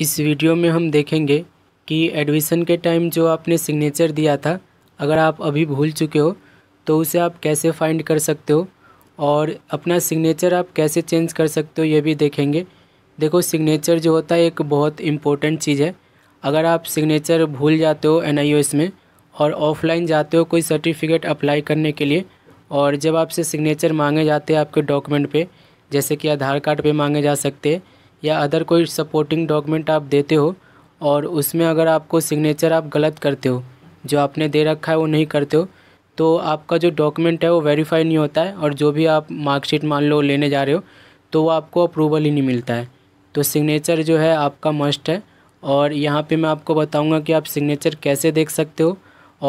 इस वीडियो में हम देखेंगे कि एडमिशन के टाइम जो आपने सिग्नेचर दिया था अगर आप अभी भूल चुके हो तो उसे आप कैसे फाइंड कर सकते हो और अपना सिग्नेचर आप कैसे चेंज कर सकते हो ये भी देखेंगे देखो सिग्नेचर जो होता है एक बहुत इम्पोर्टेंट चीज़ है अगर आप सिग्नेचर भूल जाते हो एन में और ऑफलाइन जाते हो कोई सर्टिफिकेट अप्लाई करने के लिए और जब आपसे सिग्नेचर मांगे जाते हैं आपके डॉक्यूमेंट पर जैसे कि आधार कार्ड पर मांगे जा सकते हैं या अदर कोई सपोर्टिंग डॉक्यूमेंट आप देते हो और उसमें अगर आपको सिग्नेचर आप गलत करते हो जो आपने दे रखा है वो नहीं करते हो तो आपका जो डॉक्यूमेंट है वो वेरीफाई नहीं होता है और जो भी आप मार्कशीट मान लो लेने जा रहे हो तो वो आपको अप्रूवल ही नहीं मिलता है तो सिग्नेचर जो है आपका मस्ट है और यहाँ पे मैं आपको बताऊँगा कि आप सिग्नेचर कैसे देख सकते हो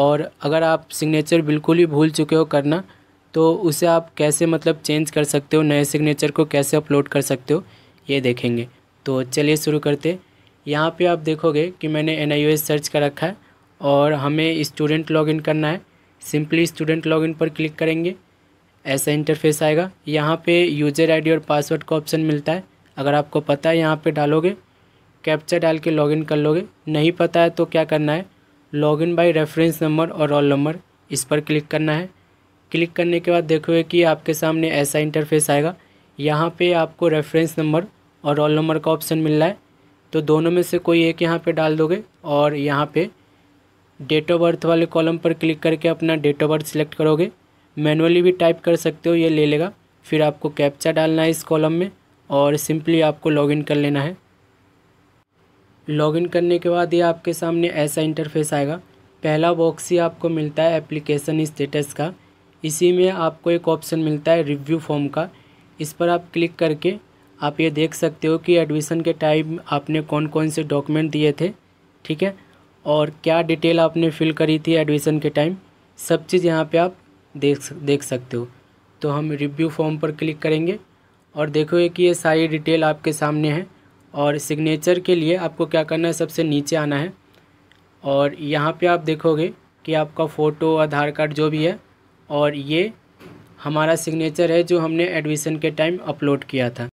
और अगर आप सिग्नेचर बिल्कुल ही भूल चुके हो करना तो उसे आप कैसे मतलब चेंज कर सकते हो नए सिग्नेचर को कैसे अपलोड कर सकते हो ये देखेंगे तो चलिए शुरू करते यहाँ पे आप देखोगे कि मैंने एन सर्च कर रखा है और हमें स्टूडेंट लॉगिन करना है सिंपली स्टूडेंट लॉगिन पर क्लिक करेंगे ऐसा इंटरफेस आएगा यहाँ पे यूजर आईडी और पासवर्ड का ऑप्शन मिलता है अगर आपको पता है यहाँ पे डालोगे कैप्चा डाल के लॉगिन कर लोगे नहीं पता है तो क्या करना है लॉगिन बाय रेफरेंस नंबर और रोल नंबर इस पर क्लिक करना है क्लिक करने के बाद देखोगे कि आपके सामने ऐसा इंटरफेस आएगा यहाँ पे आपको रेफरेंस नंबर और रोल नंबर का ऑप्शन मिल रहा है तो दोनों में से कोई एक यहाँ पे डाल दोगे और यहाँ पे डेट ऑफ बर्थ वाले कॉलम पर क्लिक करके अपना डेट ऑफ बर्थ सिलेक्ट करोगे मैनुअली भी टाइप कर सकते हो ये ले लेगा फिर आपको कैप्चा डालना है इस कॉलम में और सिंपली आपको लॉगिन कर लेना है लॉगिन करने के बाद ये आपके सामने ऐसा इंटरफेस आएगा पहला बॉक्स ही आपको मिलता है एप्लीकेशन स्टेटस का इसी में आपको एक ऑप्शन मिलता है रिव्यू फॉर्म का इस पर आप क्लिक करके आप ये देख सकते हो कि एडमिशन के टाइम आपने कौन कौन से डॉक्यूमेंट दिए थे ठीक है और क्या डिटेल आपने फिल करी थी एडमिशन के टाइम सब चीज़ यहाँ पे आप देख देख सकते हो तो हम रिव्यू फॉर्म पर क्लिक करेंगे और देखोगे कि ये सारी डिटेल आपके सामने है और सिग्नेचर के लिए आपको क्या करना है सबसे नीचे आना है और यहाँ पे आप देखोगे कि आपका फ़ोटो आधार कार्ड जो भी है और ये हमारा सिग्नेचर है जो हमने एडमिशन के टाइम अपलोड किया था